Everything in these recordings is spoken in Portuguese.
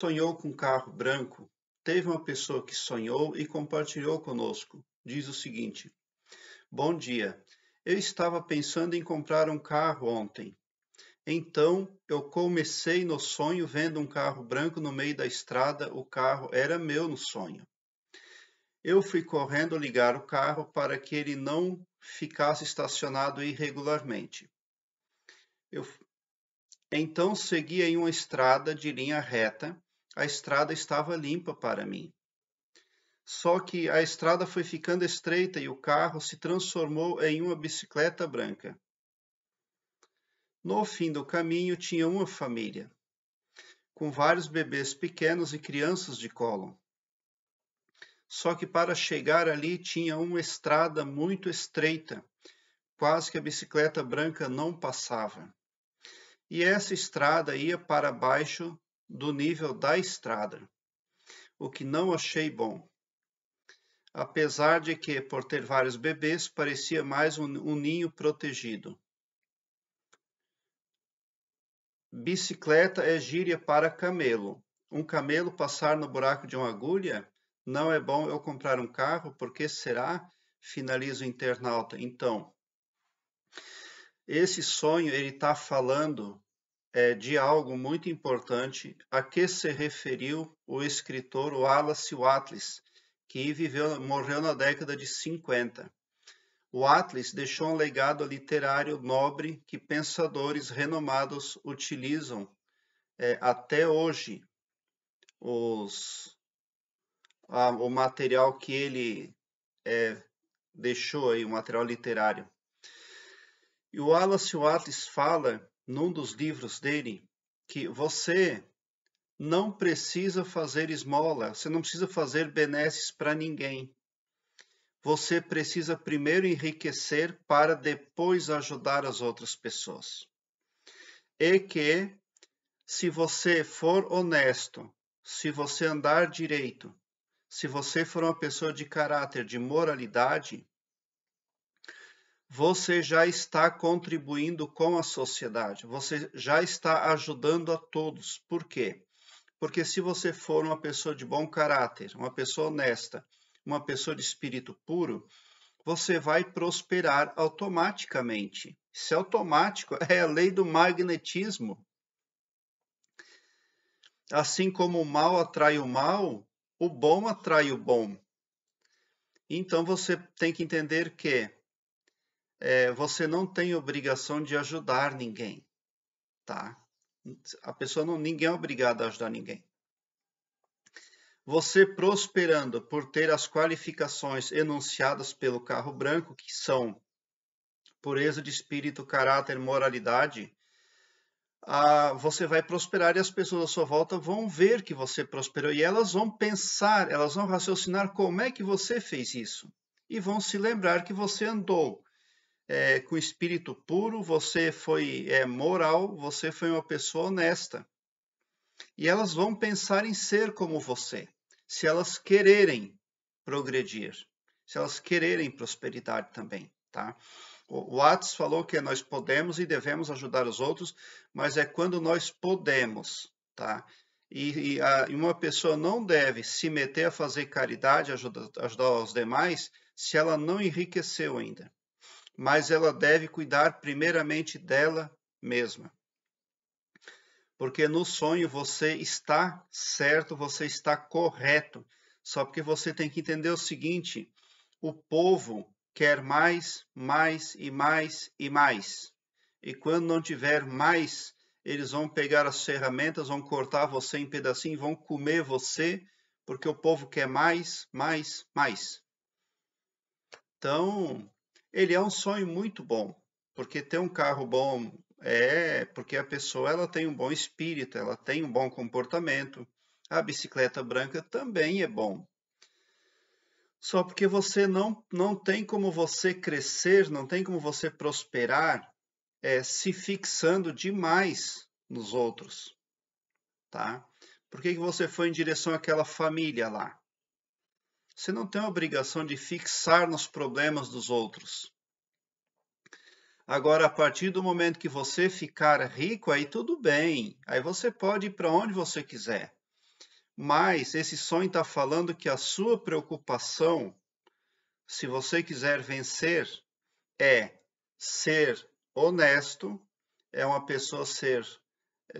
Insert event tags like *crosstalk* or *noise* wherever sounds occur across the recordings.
Sonhou com um carro branco? Teve uma pessoa que sonhou e compartilhou conosco. Diz o seguinte: Bom dia. Eu estava pensando em comprar um carro ontem. Então eu comecei no sonho vendo um carro branco no meio da estrada. O carro era meu no sonho. Eu fui correndo ligar o carro para que ele não ficasse estacionado irregularmente. Eu então segui em uma estrada de linha reta a estrada estava limpa para mim. Só que a estrada foi ficando estreita e o carro se transformou em uma bicicleta branca. No fim do caminho tinha uma família, com vários bebês pequenos e crianças de colo. Só que para chegar ali tinha uma estrada muito estreita, quase que a bicicleta branca não passava. E essa estrada ia para baixo do nível da estrada, o que não achei bom. Apesar de que, por ter vários bebês, parecia mais um, um ninho protegido. Bicicleta é gíria para camelo. Um camelo passar no buraco de uma agulha? Não é bom eu comprar um carro, porque será? Finaliza o internauta. Então, esse sonho ele está falando é, de algo muito importante a que se referiu o escritor Wallace Wattles, que viveu, morreu na década de 50. Wattles deixou um legado literário nobre que pensadores renomados utilizam é, até hoje. Os, a, o material que ele é, deixou aí, o material literário. E o Wallace Wattles fala num dos livros dele que você não precisa fazer esmola, você não precisa fazer benesses para ninguém. Você precisa primeiro enriquecer para depois ajudar as outras pessoas. E que, se você for honesto, se você andar direito, se você for uma pessoa de caráter, de moralidade, você já está contribuindo com a sociedade, você já está ajudando a todos. Por quê? Porque se você for uma pessoa de bom caráter, uma pessoa honesta, uma pessoa de espírito puro, você vai prosperar automaticamente. Isso é automático, *laughs* é a lei do magnetismo. Assim como o mal atrai o mal, o bom atrai o bom. Então você tem que entender que é, você não tem obrigação de ajudar ninguém, tá? A pessoa não, ninguém é obrigado a ajudar ninguém. Você prosperando por ter as qualificações enunciadas pelo carro branco, que são pureza de espírito, caráter, moralidade, ah, você vai prosperar e as pessoas à sua volta vão ver que você prosperou e elas vão pensar, elas vão raciocinar como é que você fez isso e vão se lembrar que você andou é, com espírito puro, você foi é, moral, você foi uma pessoa honesta. E elas vão pensar em ser como você, se elas quererem progredir, se elas quererem prosperidade também, tá? O Watts falou que nós podemos e devemos ajudar os outros, mas é quando nós podemos, tá? E, e a, uma pessoa não deve se meter a fazer caridade, ajudar os demais, se ela não enriqueceu ainda mas ela deve cuidar primeiramente dela mesma. Porque no sonho você está certo, você está correto. Só porque você tem que entender o seguinte: o povo quer mais, mais e mais e mais. E quando não tiver mais, eles vão pegar as ferramentas, vão cortar você em pedacinho, vão comer você, porque o povo quer mais, mais, mais. Então, ele é um sonho muito bom, porque ter um carro bom é porque a pessoa ela tem um bom espírito, ela tem um bom comportamento. A bicicleta branca também é bom. Só porque você não, não tem como você crescer, não tem como você prosperar é, se fixando demais nos outros, tá? Por que, que você foi em direção àquela família lá? Você não tem a obrigação de fixar nos problemas dos outros. Agora, a partir do momento que você ficar rico, aí tudo bem. Aí você pode ir para onde você quiser. Mas esse sonho está falando que a sua preocupação, se você quiser vencer, é ser honesto, é uma pessoa ser,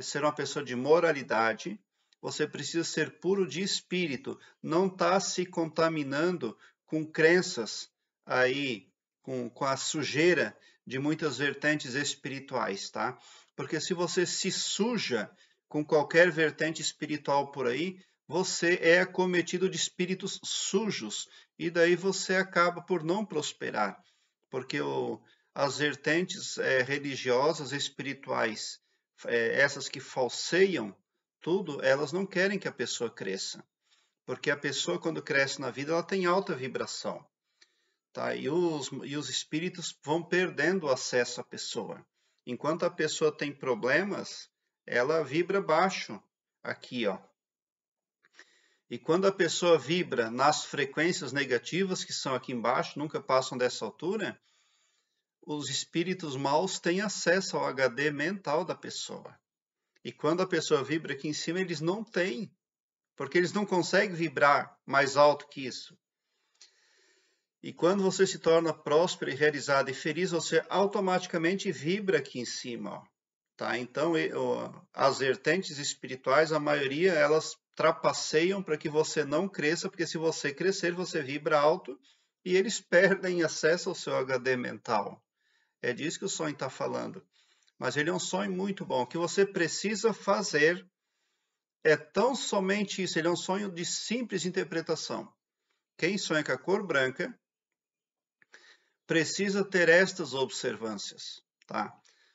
ser uma pessoa de moralidade, você precisa ser puro de espírito, não está se contaminando com crenças aí, com, com a sujeira de muitas vertentes espirituais, tá? Porque se você se suja com qualquer vertente espiritual por aí, você é acometido de espíritos sujos e daí você acaba por não prosperar, porque o, as vertentes é, religiosas, espirituais, é, essas que falseiam tudo, elas não querem que a pessoa cresça. Porque a pessoa, quando cresce na vida, ela tem alta vibração. Tá? E, os, e os espíritos vão perdendo acesso à pessoa. Enquanto a pessoa tem problemas, ela vibra baixo, aqui, ó. E quando a pessoa vibra nas frequências negativas que são aqui embaixo, nunca passam dessa altura, os espíritos maus têm acesso ao HD mental da pessoa. E quando a pessoa vibra aqui em cima, eles não têm, porque eles não conseguem vibrar mais alto que isso. E quando você se torna próspero e realizado e feliz, você automaticamente vibra aqui em cima. Ó. Tá? Então, as vertentes espirituais, a maioria, elas trapaceiam para que você não cresça, porque se você crescer, você vibra alto e eles *laughs* perdem acesso ao seu HD mental. É disso que o sonho está falando mas ele é um sonho muito bom. O que você precisa fazer é tão somente isso. Ele é um sonho de simples interpretação. Quem sonha com a cor branca precisa ter estas observâncias, tá?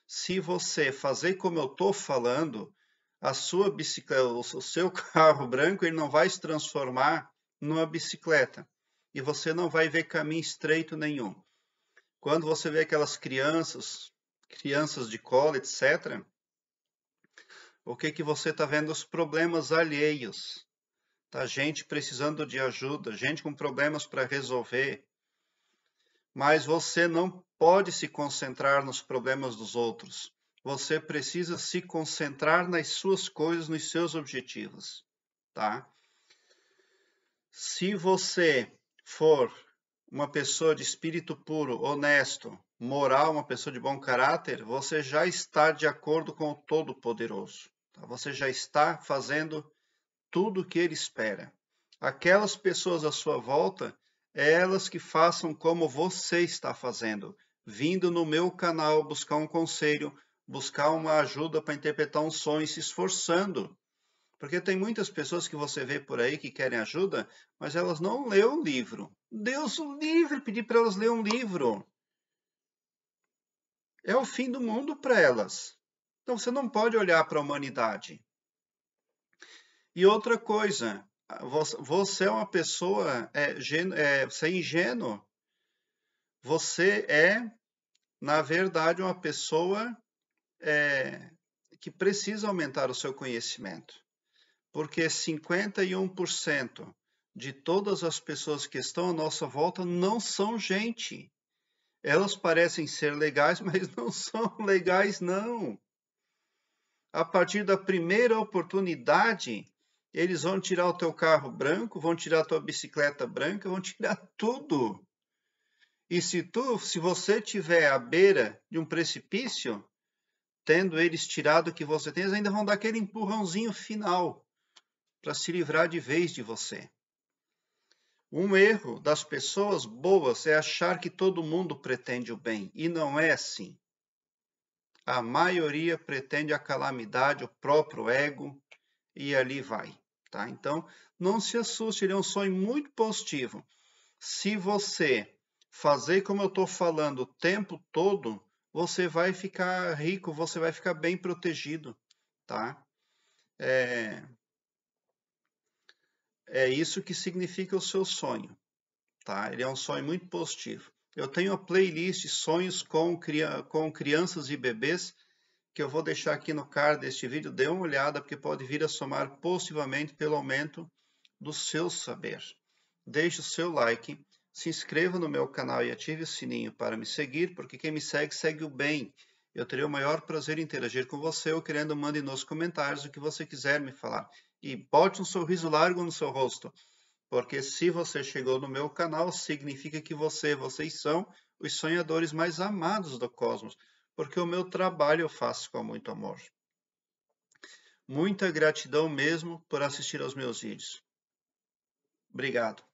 Se você fazer como eu estou falando, a sua bicicleta, o seu *laughs* carro branco, ele não vai se transformar numa bicicleta e você não vai ver caminho estreito nenhum. Quando você vê aquelas crianças crianças de cola, etc., o que, que você está vendo? Os problemas alheios. Tá? Gente precisando de ajuda, gente com problemas para resolver. Mas você não pode se concentrar nos problemas dos outros. Você precisa se concentrar nas suas coisas, nos seus objetivos. Tá? Se você for uma pessoa de espírito puro, honesto, moral, uma pessoa de bom caráter, você já está de acordo com o Todo-Poderoso. Tá? Você já está fazendo tudo o que ele espera. Aquelas pessoas à sua volta, elas que façam como você está fazendo, vindo no meu canal buscar um conselho, buscar uma ajuda para interpretar um sonho, se esforçando porque tem muitas pessoas que você vê por aí que querem ajuda, mas elas não leem o livro. Deus o livre, pedir para elas lerem um livro. É o fim do mundo para elas. Então você não pode olhar para a humanidade. E outra coisa, você é uma pessoa, é, é, você é ingênuo. Você é, na verdade, uma pessoa é, que precisa aumentar o seu conhecimento porque 51% de todas as pessoas que estão à nossa volta não são gente. Elas parecem ser legais, *laughs* mas não são legais, não. A partir da primeira oportunidade, eles vão tirar o teu carro branco, vão tirar a tua bicicleta branca, vão tirar *laughs* tudo. E se tu, se você tiver à beira de um precipício, tendo eles tirado o que você tem, eles ainda vão dar aquele empurrãozinho final para se livrar de vez de você. Um erro das pessoas boas é achar que todo mundo pretende o bem, e não é assim. A maioria pretende a calamidade, o próprio ego, e ali vai. Tá? Então, não se assuste, ele é um sonho muito positivo. Se você fazer como eu estou falando o tempo todo, você vai ficar rico, você vai ficar bem protegido. Tá? É, é isso que significa o seu sonho, tá? Ele é um sonho muito positivo. Eu tenho a playlist Sonhos com, com Crianças e Bebês, que eu vou deixar aqui no card deste vídeo. Dê uma olhada, porque pode vir a somar positivamente pelo aumento do seu saber. Deixe o seu like, se inscreva no meu canal e ative o sininho para me seguir, porque quem me segue, segue o bem. Eu terei o maior prazer em interagir com você ou querendo mande nos comentários o que você quiser me falar e bote um sorriso largo no seu rosto, porque se você chegou no meu canal, significa que você, vocês são os sonhadores mais amados do cosmos, porque o meu trabalho eu faço com muito amor. Muita gratidão mesmo por assistir aos meus vídeos. Obrigado.